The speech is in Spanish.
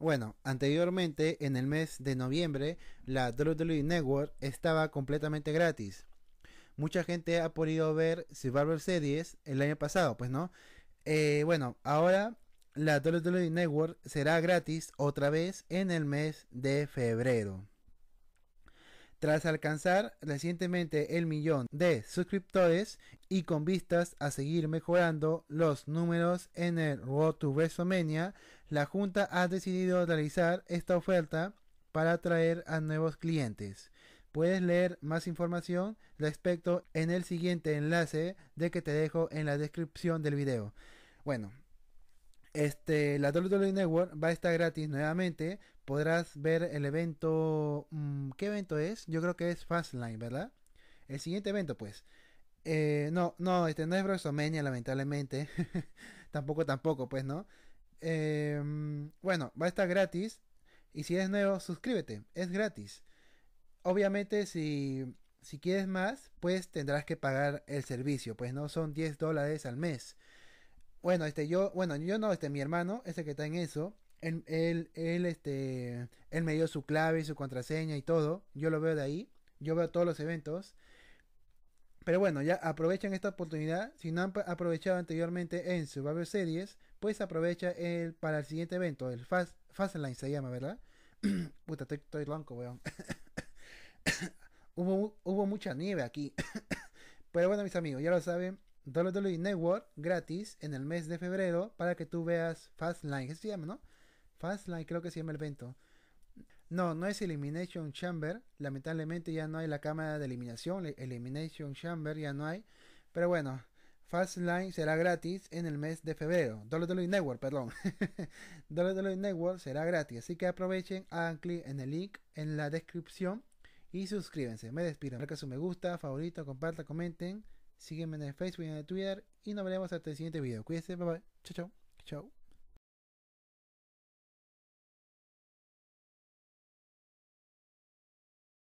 Bueno, anteriormente, en el mes de noviembre, la WWE Network estaba completamente gratis. Mucha gente ha podido ver Survivor Series el año pasado, pues no. Eh, bueno, ahora la WWE Network será gratis otra vez en el mes de febrero. Tras alcanzar recientemente el millón de suscriptores y con vistas a seguir mejorando los números en el Road to WrestleMania, la Junta ha decidido realizar esta oferta para atraer a nuevos clientes. Puedes leer más información respecto en el siguiente enlace de que te dejo en la descripción del video. Bueno, este, la WWE Network va a estar gratis nuevamente. Podrás ver el evento. Mm, ¿Qué evento es? Yo creo que es Fastline, ¿verdad? El siguiente evento, pues. Eh, no, no, este no es WrestleMania, lamentablemente. tampoco, tampoco, pues, ¿no? Em, bueno, va a estar gratis. Y si eres nuevo, suscríbete. Es gratis. Obviamente, si, si quieres más, pues tendrás que pagar el servicio. Pues no son 10 dólares al mes. Bueno, este, yo, bueno, yo no, este, mi hermano, ese que está en eso, él, él, este, él me dio su clave, su contraseña y todo. Yo lo veo de ahí. Yo veo todos los eventos. Pero bueno, ya aprovechan esta oportunidad. Si no han aprovechado anteriormente en Survivor Series, pues aprovecha el, para el siguiente evento. El Fast, Fastline se llama, ¿verdad? Puta, estoy, blanco, weón. hubo, hubo mucha nieve aquí. Pero bueno, mis amigos, ya lo saben. WWE Network gratis en el mes de febrero para que tú veas Fastline, ¿Qué se llama, ¿no? Fastlane creo que se llama el evento. No, no es Elimination Chamber. Lamentablemente ya no hay la cámara de eliminación. Elimination Chamber ya no hay. Pero bueno, Fastline será gratis en el mes de febrero. WWE Network, perdón. WWE Network será gratis. Así que aprovechen, hagan clic en el link en la descripción y suscríbanse. Me despido. Marca su me gusta, favorito, compartan, comenten. Sígueme en el Facebook y en el Twitter. Y nos veremos hasta el siguiente video. Cuídense, bye bye. Chao, chao. Chao.